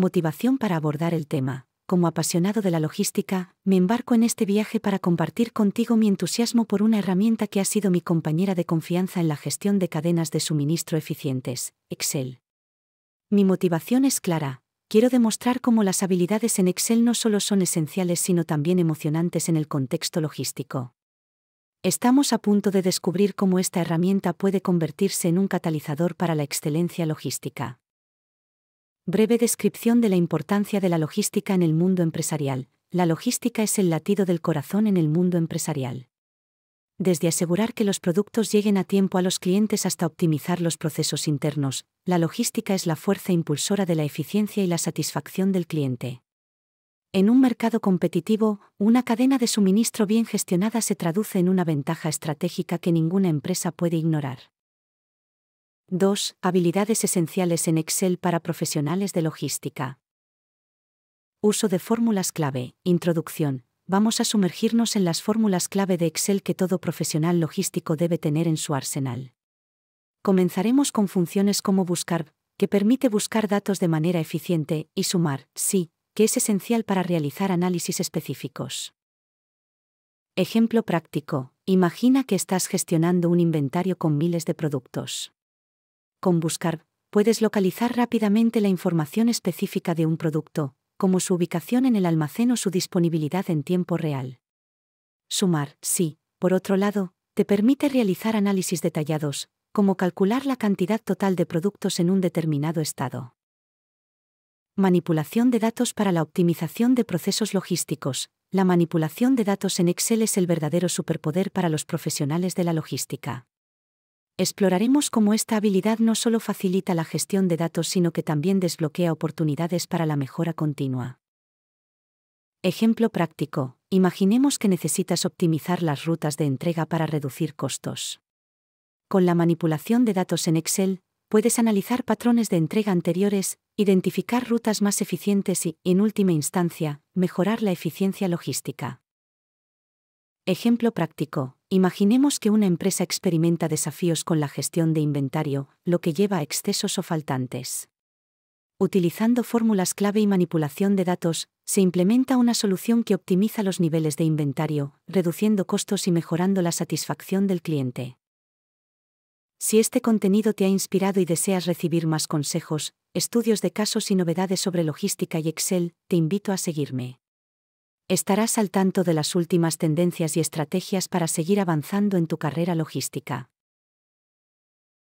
Motivación para abordar el tema. Como apasionado de la logística, me embarco en este viaje para compartir contigo mi entusiasmo por una herramienta que ha sido mi compañera de confianza en la gestión de cadenas de suministro eficientes, Excel. Mi motivación es clara. Quiero demostrar cómo las habilidades en Excel no solo son esenciales sino también emocionantes en el contexto logístico. Estamos a punto de descubrir cómo esta herramienta puede convertirse en un catalizador para la excelencia logística. Breve descripción de la importancia de la logística en el mundo empresarial. La logística es el latido del corazón en el mundo empresarial. Desde asegurar que los productos lleguen a tiempo a los clientes hasta optimizar los procesos internos, la logística es la fuerza impulsora de la eficiencia y la satisfacción del cliente. En un mercado competitivo, una cadena de suministro bien gestionada se traduce en una ventaja estratégica que ninguna empresa puede ignorar. 2. Habilidades esenciales en Excel para profesionales de logística. Uso de fórmulas clave. Introducción. Vamos a sumergirnos en las fórmulas clave de Excel que todo profesional logístico debe tener en su arsenal. Comenzaremos con funciones como buscar, que permite buscar datos de manera eficiente, y sumar, sí, que es esencial para realizar análisis específicos. Ejemplo práctico. Imagina que estás gestionando un inventario con miles de productos. Con Buscar, puedes localizar rápidamente la información específica de un producto, como su ubicación en el almacén o su disponibilidad en tiempo real. Sumar, sí, por otro lado, te permite realizar análisis detallados, como calcular la cantidad total de productos en un determinado estado. Manipulación de datos para la optimización de procesos logísticos. La manipulación de datos en Excel es el verdadero superpoder para los profesionales de la logística exploraremos cómo esta habilidad no solo facilita la gestión de datos, sino que también desbloquea oportunidades para la mejora continua. Ejemplo práctico, imaginemos que necesitas optimizar las rutas de entrega para reducir costos. Con la manipulación de datos en Excel, puedes analizar patrones de entrega anteriores, identificar rutas más eficientes y, en última instancia, mejorar la eficiencia logística. Ejemplo práctico, Imaginemos que una empresa experimenta desafíos con la gestión de inventario, lo que lleva a excesos o faltantes. Utilizando fórmulas clave y manipulación de datos, se implementa una solución que optimiza los niveles de inventario, reduciendo costos y mejorando la satisfacción del cliente. Si este contenido te ha inspirado y deseas recibir más consejos, estudios de casos y novedades sobre logística y Excel, te invito a seguirme estarás al tanto de las últimas tendencias y estrategias para seguir avanzando en tu carrera logística.